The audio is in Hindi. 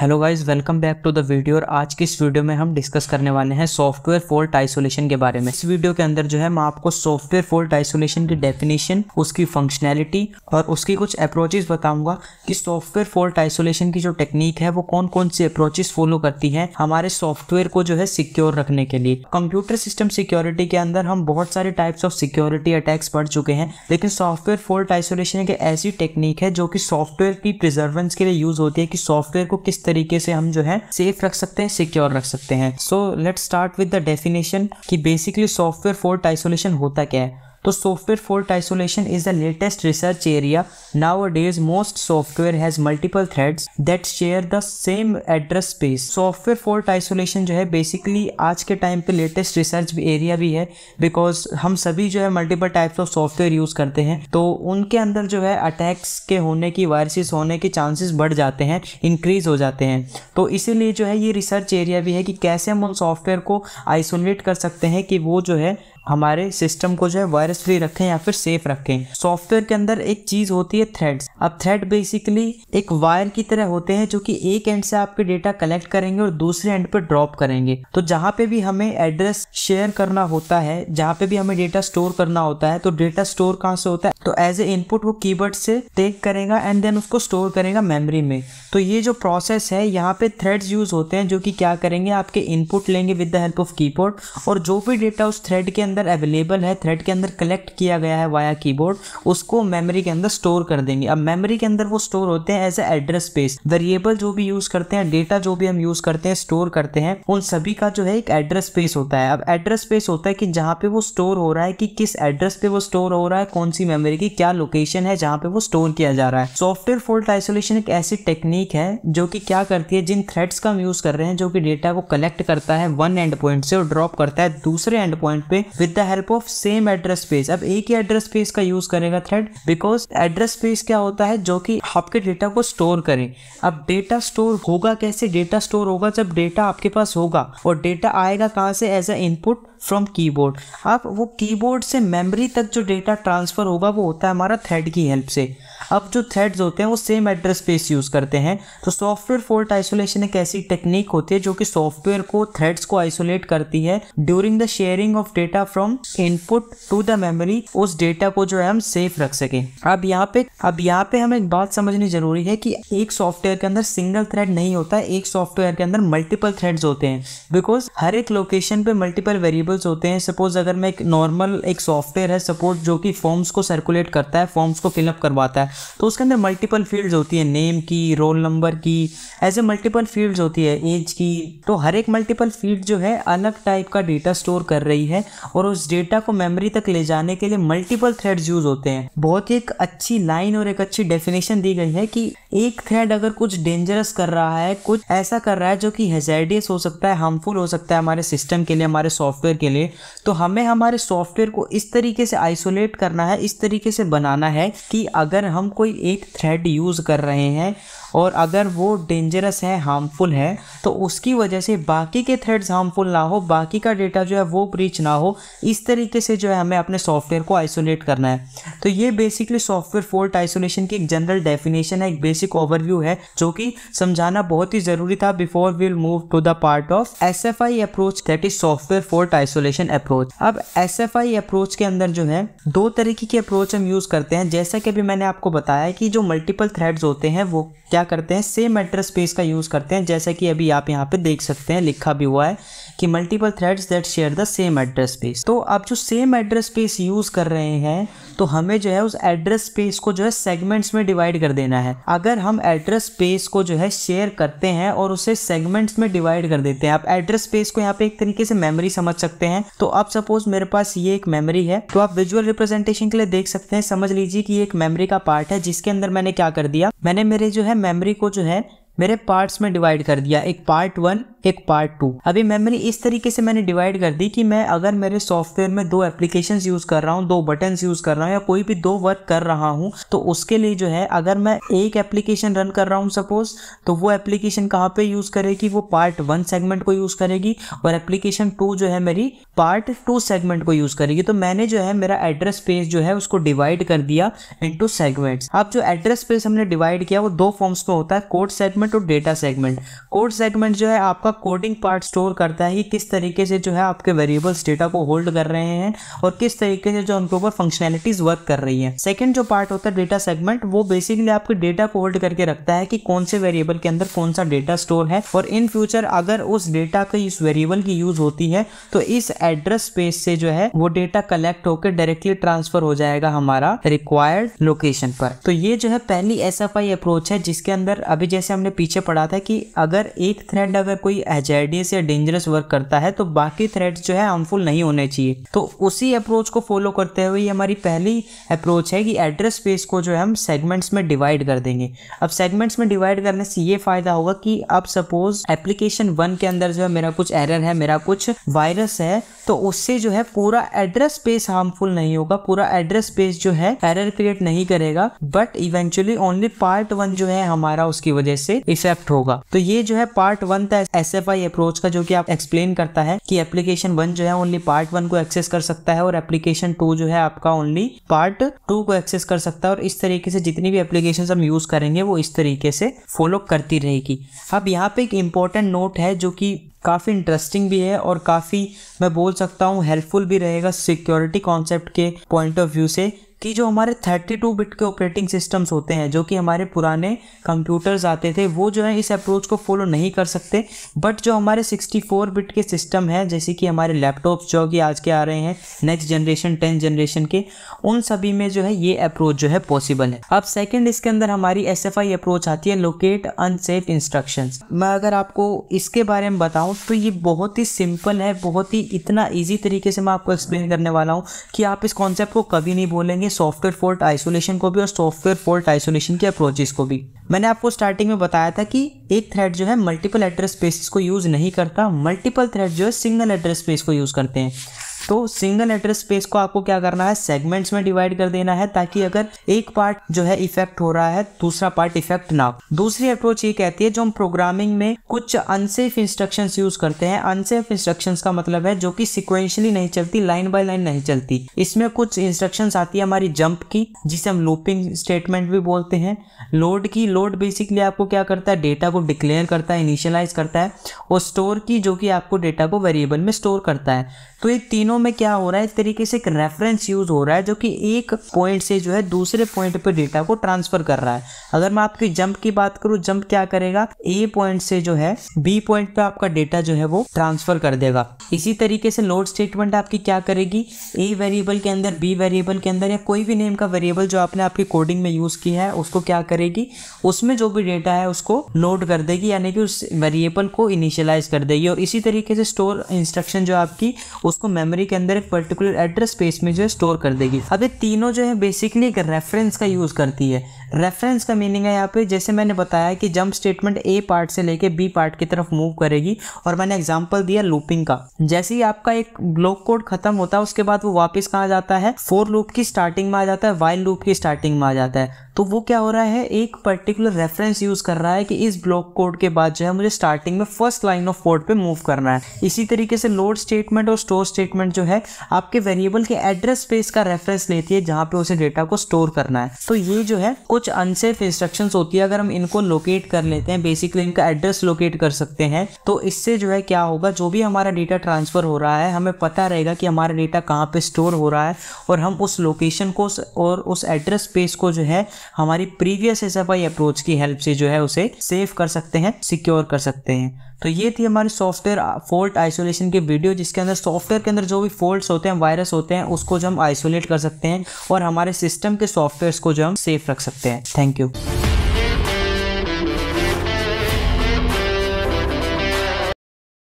hello guys welcome back to the video और आज की इस वीडियो में हम डिस्कस करने वाले हैं सॉफ्टवेयर फॉल्ट आइसोलेशन के बारे में इस वीडियो के अंदर जो है मैं आपको सॉफ्टवेयर फॉल्ट आइसोलेशन की डेफिनेशन उसकी फंक्शनैलिटी और उसकी कुछ अप्रोचेस बताऊंगा कि सॉफ्टवेयर फॉल्ट आइसोलेशन की जो टेक्निक है वो कौन कौन सी अप्रोचेस फॉलो करती है हमारे सॉफ्टवेयर को जो है सिक्योर रखने के लिए कंप्यूटर सिस्टम सिक्योरिटी के अंदर हम बहुत सारे टाइप्स ऑफ सिक्योरिटी अटैक्स पढ़ चुके हैं लेकिन सॉफ्टवेयर फॉल्ट आइसोलेशन एक ऐसी टेक्निक है जो कि सॉफ्टवेयर की प्रिजर्वेंस के लिए यूज होती है कि सॉफ्टवेयर को किस तरीके से हम जो है सेफ रख सकते हैं सिक्योर रख सकते हैं so let start with the definition कि बेसिकली सॉफ्टवेयर फोर्ट आइसोलेशन होता क्या है तो software fault isolation is the latest research area nowadays most software has multiple threads that share the same address space software fault isolation जो है बेसिकली आज के टाइम पे लेटेस्ट रिसर्च एरिया भी है बिकॉज हम सभी जो है multiple types of software use करते हैं तो उनके अंदर जो है अटैक्स के होने की वायरसेस होने के चांसेस बढ़ जाते हैं इंक्रीज हो जाते हैं तो इसीलिए जो है ये रिसर्च एरिया भी है कि कैसे हम उन सॉफ्टवेयर को आइसोलेट कर सकते हैं कि वो जो है हमारे सिस्टम को जो है वायरस फ्री रखें या फिर सेफ रखें सॉफ्टवेयर के अंदर एक चीज होती है थ्रेड्स अब थ्रेड बेसिकली एक वायर की तरह होते हैं जो कि एक एंड से आपके डेटा कलेक्ट करेंगे और दूसरे एंड पर ड्रॉप करेंगे तो जहां पे भी हमें एड्रेस शेयर करना होता है जहां पे भी हमें डेटा स्टोर करना होता है तो डेटा स्टोर कहाँ से होता है तो एज ए इनपुट वो की से टेक करेगा एंड देन उसको स्टोर करेगा मेमोरी में तो ये जो प्रोसेस है यहाँ पे थ्रेड्स यूज होते हैं जो कि क्या करेंगे आपके इनपुट लेंगे with the help of keyboard और जो भी डेटा उस थ्रेड के अंदर अंदर अवेलेबल है थ्रेड के अंदर कलेक्ट किया गया है वाया कीबोर्ड उसको मेमोरी के अंदर स्टोर कर देंगे अब मेमोरी के अंदर वो स्टोर होते हैं as a address space variable जो भी यूज़ करते हैं डेटा जो भी हम यूज़ करते हैं स्टोर करते हैं उन सभी का जो है एक एड्रेस स्पेस होता है अब एड्रेस स्पेस होता है कि जहाँ पे वो स्टोर हो रहा है कि किस एड्रेस पे वो स्टोर हो रहा है कौन सी मेमोरी की क्या लोकेशन है जहाँ पे वो स्टोर किया जा रहा है सॉफ्टवेयर फॉल्ट आइसोलेशन एक ऐसी टेक्निक है जो कि क्या करती है जिन थ्रेड्स का हम यूज़ कर रहे हैं जो कि डेटा को कलेक्ट करता है वन एंड पॉइंट से और ड्रॉप करता है दूसरे एंड पॉइंट पे with the help of same address space अब एक ही एड्रेस स्पेस का यूज करेगा थ्रेड बिकॉज एड्रेस स्पेस क्या होता है जो कि आपके डेटा को स्टोर करे अब डेटा स्टोर होगा कैसे डेटा स्टोर होगा जब डेटा आपके पास होगा और डेटा आएगा कहाँ से as a input from keyboard अब वो कीबोर्ड से मेमोरी तक जो डेटा ट्रांसफ़र होगा वो होता है हमारा थ्रेड की हेल्प से अब जो थ्रेड्स होते हैं वो सेम एड्रेस स्पेस यूज़ करते हैं तो सॉफ्टवेयर फोल्ट आइसोलेशन एक ऐसी टेक्निक होती है जो कि सॉफ्टवेयर को थ्रेड्स को आइसोलेट करती है during the sharing of data from input to the memory उस डेटा को जो है हम सेफ रख सकें अब यहाँ पे अब यहाँ पे हमें एक बात समझनी जरूरी है कि एक सॉफ्टवेयर के अंदर सिंगल थ्रेड नहीं होता एक सॉफ्टवेयर के अंदर मल्टीपल थ्रेड्स होते हैं बिकॉज हर एक लोकेशन पे मल्टीपल वेरिएबल वेरिएबल्स होते हैं सपोज अगर मैं एक नॉर्मल एक सॉफ्टवेयर है सपोज जो कि फॉर्म्स को सर्कुलेट करता है फॉर्म्स को फिलअप करवाता है तो उसके अंदर मल्टीपल फील्ड्स होती है नेम की रोल नंबर की ऐसे मल्टीपल फील्ड्स होती है एज की तो हर एक मल्टीपल फील्ड जो है अलग टाइप का डेटा स्टोर कर रही है और उस डेटा को मेमरी तक ले जाने के लिए मल्टीपल थ्रेड्स यूज होते हैं बहुत ही एक अच्छी लाइन और एक अच्छी डेफिनेशन दी गई है कि एक थ्रेड अगर कुछ डेंजरस कर रहा है कुछ ऐसा कर रहा है जो कि हेजेडियस हो सकता है हार्मफुल हो सकता है हमारे सिस्टम के लिए हमारे सॉफ्टवेयर के लिए तो हमें हमारे सॉफ्टवेयर को इस तरीके से आइसोलेट करना है इस तरीके से बनाना है कि अगर हम कोई एक थ्रेड यूज़ कर रहे हैं और अगर वो डेंजरस है हार्मफुल है तो उसकी वजह से बाकी के थ्रेड्स हार्मफुल ना हो बाकी का डेटा जो है वो ब्रीच ना हो इस तरीके से जो है हमें अपने सॉफ्टवेयर को आइसोलेट करना है तो ये बेसिकली सॉफ्टवेयर फॉल्ट आइसोलेशन की एक जनरल डेफिनेशन है एक बेसिक ओवरव्यू है जो कि समझाना बहुत ही ज़रूरी था before we'll move to the part of S approach that is software fault isolation approach अब एस अप्रोच के अंदर जो है दो तरीके की अप्रोच हम यूज़ करते हैं जैसा कि अभी मैंने आपको बताया कि जो मल्टीपल थ्रेड्स होते हैं वो क्या करते हैं सेम एड्रेस स्पेस का यूज़ करते हैं जैसा कि अभी आप यहाँ पे देख सकते हैं लिखा भी हुआ है कि multiple threads that share the same address space तो आप जो सेम एड्रेस स्पेस यूज़ कर रहे हैं तो हमें जो है उस एड्रेस स्पेस को जो है सेगमेंट्स में डिवाइड कर देना है अगर हम एड्रेस स्पेस को जो है शेयर करते हैं और उसे सेगमेंट्स में डिवाइड कर देते हैं आप एड्रेस स्पेस को यहाँ पे एक तरीके से मेमोरी समझ सकते हैं तो अब सपोज मेरे पास ये एक मेमोरी है तो आप विजुअल रिप्रेजेंटेशन के लिए देख सकते हैं समझ लीजिए कि एक मेमोरी का पार्ट है जिसके अंदर मैंने क्या कर दिया मैंने मेरे जो है मेमोरी को जो है मेरे पार्ट्स में डिवाइड कर दिया एक पार्ट वन एक पार्ट टू अभी मेमोरी इस तरीके से मैंने डिवाइड कर दी कि मैं अगर मेरे सॉफ्टवेयर में दो एप्लीकेशन यूज कर रहा हूँ दो बटन यूज कर रहा हूँ या कोई भी दो वर्क कर रहा हूँ तो उसके लिए जो है अगर मैं एक एप्लीकेशन रन कर रहा हूँ सपोज तो वो एप्लीकेशन कहाँ पे यूज करेगी वो पार्ट वन सेगमेंट को यूज करेगी और एप्लीकेशन टू जो है मेरी पार्ट टू सेगमेंट को यूज करेगी तो मैंने जो है मेरा एड्रेस स्पेस जो है उसको डिवाइड कर दिया इंटू सेगमेंट्स अब जो एड्रेस स्पेस हमने डिवाइड किया वो दो फॉर्म्स में होता है कोड सेगमेंट और डेटा सेगमेंट कोड सेगमेंट जो है आपका कोडिंग पार्ट स्टोर करता है कि किस तरीके से जो है आपके वेरिएबल्स डेटा को होल्ड कर रहे हैं और किस तरीके से जो उनके ऊपर फंक्शनैलिटीज वर्क कर रही है सेकेंड जो पार्ट होता है डेटा सेगमेंट वो बेसिकली आपके डेटा को होल्ड करके रखता है कि कौन से वेरिएबल के अंदर कौन सा डेटा स्टोर है और इन फ्यूचर अगर उस डेटा का इस वेरिएबल की यूज होती है तो इस एड्रेस स्पेस से जो है वो डेटा कलेक्ट होकर डायरेक्टली ट्रांसफर हो जाएगा हमारा रिक्वायर्ड लोकेशन पर तो ये जो है पहली एस अप्रोच है जिसके अंदर अभी जैसे हमने पीछे पढ़ा था कि अगर एक थ्रेड अगर कोई एचआरडीएस या डेंजरस वर्क करता है तो बाकी थ्रेड्स जो है हार्मफुल नहीं होने चाहिए तो उसी अप्रोच को फॉलो करते हुए ये हमारी पहली अप्रोच है कि एड्रेस स्पेस को जो है हम सेगमेंट्स में डिवाइड कर देंगे अब सेगमेंट्स में डिवाइड करने से ये फ़ायदा होगा कि अब सपोज एप्लीकेशन वन के अंदर जो है मेरा कुछ एरर है मेरा कुछ वायरस है तो उससे जो है पूरा एड्रेस स्पेस हार्मफुल नहीं होगा पूरा एड्रेस स्पेस जो है एरर क्रिएट नहीं करेगा but eventually only part one जो है हमारा उसकी वजह से इफेक्ट होगा तो ये जो है पार्ट वन था एस एक्सएफ अप्रोच का जो कि आप एक्सप्लेन करता है कि एप्लीकेशन वन जो है ओनली पार्ट वन को एक्सेस कर सकता है और एप्लीकेशन टू जो है आपका ओनली पार्ट टू को एक्सेस कर सकता है और इस तरीके से जितनी भी एप्लीकेशन हम यूज करेंगे वो इस तरीके से फॉलो करती रहेगी अब यहाँ पे एक इंपॉर्टेंट नोट है जो कि काफ़ी इंटरेस्टिंग भी है और काफ़ी मैं बोल सकता हूँ हेल्पफुल भी रहेगा सिक्योरिटी कॉन्सेप्ट के पॉइंट ऑफ व्यू से कि जो हमारे 32 बिट के ऑपरेटिंग सिस्टम्स होते हैं जो कि हमारे पुराने कंप्यूटर्स आते थे वो जो है इस अप्रोच को फॉलो नहीं कर सकते बट जो हमारे 64 बिट के सिस्टम हैं जैसे कि हमारे लैपटॉप्स जो कि आज के आ रहे हैं नेक्स्ट जनरेशन टेंथ जनरेशन के उन सभी में जो है ये अप्रोच जो है पॉसिबल है अब सेकेंड इसके अंदर हमारी एस अप्रोच आती है लोकेट अनसेफ इंस्ट्रक्शन मैं अगर आपको इसके बारे में बताऊँ तो ये बहुत ही सिंपल है बहुत ही इतना ईजी तरीके से मैं आपको एक्सप्लेन करने वाला हूँ कि आप इस कॉन्सेप्ट को कभी नहीं बोलेंगे सॉफ्टवेयर फॉल्ट आइसोलेशन को भी और सॉफ्टवेयर फॉल्ट आइसोलेशन के अप्रोचेस को भी मैंने आपको स्टार्टिंग में बताया था कि एक थ्रेड जो है मल्टीपल एड्रेस स्पेसिस को यूज़ नहीं करता मल्टीपल थ्रेड जो है सिंगल एड्रेस स्पेस को यूज़ करते हैं तो सिंगल एड्रेस स्पेस को आपको क्या करना है सेगमेंट्स में डिवाइड कर देना है ताकि अगर एक पार्ट जो है इफेक्ट हो रहा है दूसरा पार्ट इफेक्ट ना हो दूसरी अप्रोच ये कहती है जो हम प्रोग्रामिंग में कुछ अनसेफ इंस्ट्रक्शन यूज करते हैं अनसेफ इंस्ट्रक्शन का मतलब है जो कि सिक्वेंशली नहीं चलती लाइन बाय लाइन नहीं चलती इसमें कुछ इंस्ट्रक्शन आती है हमारी जंप की जिसे हम लूपिंग स्टेटमेंट भी बोलते हैं लोड की लोड बेसिकली आपको क्या करता है डेटा को डिक्लेयर करता है इनिशियलाइज करता है और स्टोर की जो कि आपको डेटा को वेरिएबल में स्टोर करता है तो ये तीनों दोनों में क्या हो रहा है इस तरीके से एक रेफरेंस यूज हो रहा है जो कि एक पॉइंट से जो है दूसरे पॉइंट पर डेटा को ट्रांसफर कर रहा है अगर मैं आपकी जंप की बात करूं जंप क्या करेगा ए पॉइंट से जो है बी पॉइंट पे आपका डेटा जो है वो ट्रांसफर कर देगा इसी तरीके से लोड स्टेटमेंट आपकी क्या करेगी ए वेरिएबल के अंदर बी वेरिएबल के अंदर या कोई भी नेम का वेरिएबल जो आपने आपकी कोडिंग में यूज किया है उसको क्या करेगी उसमें जो भी डेटा है उसको लोड कर देगी यानी कि उस वेरिएबल को इनिशियलाइज कर देगी और इसी तरीके से स्टोर इंस्ट्रक्शन जो आपकी उसको मेमोरी मेमोरी के अंदर एक पर्टिकुलर एड्रेस स्पेस में जो है स्टोर कर देगी अब ये तीनों जो है बेसिकली एक रेफरेंस का यूज़ करती है रेफरेंस का मीनिंग है यहाँ पे जैसे मैंने बताया कि जंप स्टेटमेंट ए पार्ट से लेके बी पार्ट की तरफ मूव करेगी और मैंने एग्जाम्पल दिया लूपिंग का जैसे ही आपका एक ब्लॉक कोड खत्म होता है उसके बाद वो वापस कहाँ जाता है फोर लूप की स्टार्टिंग में आ जाता है वाइल लूप की स्टार्टिंग में आ जाता है तो वो क्या हो रहा है एक पर्टिकुलर रेफरेंस यूज़ कर रहा है कि इस ब्लॉक कोड के बाद जो है मुझे स्टार्टिंग में फर्स्ट लाइन ऑफ कोड पे मूव करना है इसी तरीके से लोड स्टेटमेंट और स्टोर स्टेटमेंट जो है आपके वेरिएबल के एड्रेस स्पेस का रेफरेंस लेती है जहाँ पे उसे डेटा को स्टोर करना है तो ये जो है कुछ अनसेफ इंस्ट्रक्शन होती है अगर हम इनको लोकेट कर लेते हैं बेसिकली इनका एड्रेस लोकेट कर सकते हैं तो इससे जो है क्या होगा जो भी हमारा डेटा ट्रांसफर हो रहा है हमें पता रहेगा कि हमारा डेटा कहाँ पर स्टोर हो रहा है और हम उस लोकेशन को और उस एड्रेस स्पेस को जो है हमारी प्रीवियस एस अप्रोच की हेल्प से जो है उसे सेव कर सकते हैं सिक्योर कर सकते हैं तो ये थी हमारी सॉफ्टवेयर फॉल्ट आइसोलेशन की वीडियो जिसके अंदर सॉफ्टवेयर के अंदर जो भी फॉल्ट्स होते हैं वायरस होते हैं उसको जो हम आइसोलेट कर सकते हैं और हमारे सिस्टम के सॉफ्टवेयर को जो हम सेफ रख सकते हैं थैंक यू